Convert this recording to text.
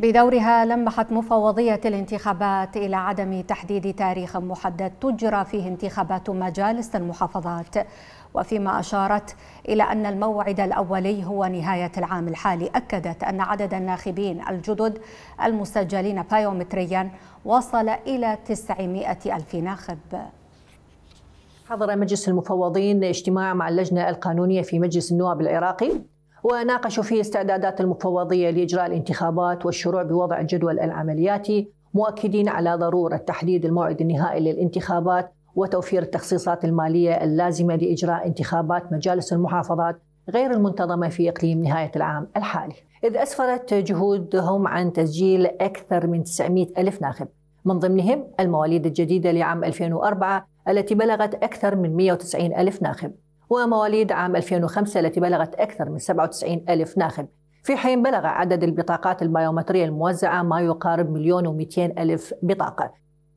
بدورها لمحت مفوضية الانتخابات إلى عدم تحديد تاريخ محدد تجرى فيه انتخابات مجالس المحافظات وفيما أشارت إلى أن الموعد الأولي هو نهاية العام الحالي أكدت أن عدد الناخبين الجدد المسجلين بايومتريا وصل إلى 900 ألف ناخب حضر مجلس المفوضين اجتماع مع اللجنة القانونية في مجلس النواب العراقي وناقشوا فيه استعدادات المفوضية لإجراء الانتخابات والشروع بوضع الجدول العملياتي مؤكدين على ضرورة تحديد الموعد النهائي للانتخابات وتوفير التخصيصات المالية اللازمة لإجراء انتخابات مجالس المحافظات غير المنتظمة في إقليم نهاية العام الحالي إذ أسفرت جهودهم عن تسجيل أكثر من 900 ألف ناخب من ضمنهم المواليد الجديدة لعام 2004 التي بلغت أكثر من 190 ألف ناخب ومواليد عام 2005 التي بلغت أكثر من 97 ألف ناخب في حين بلغ عدد البطاقات البيومترية الموزعة ما يقارب مليون ومئتين ألف بطاقة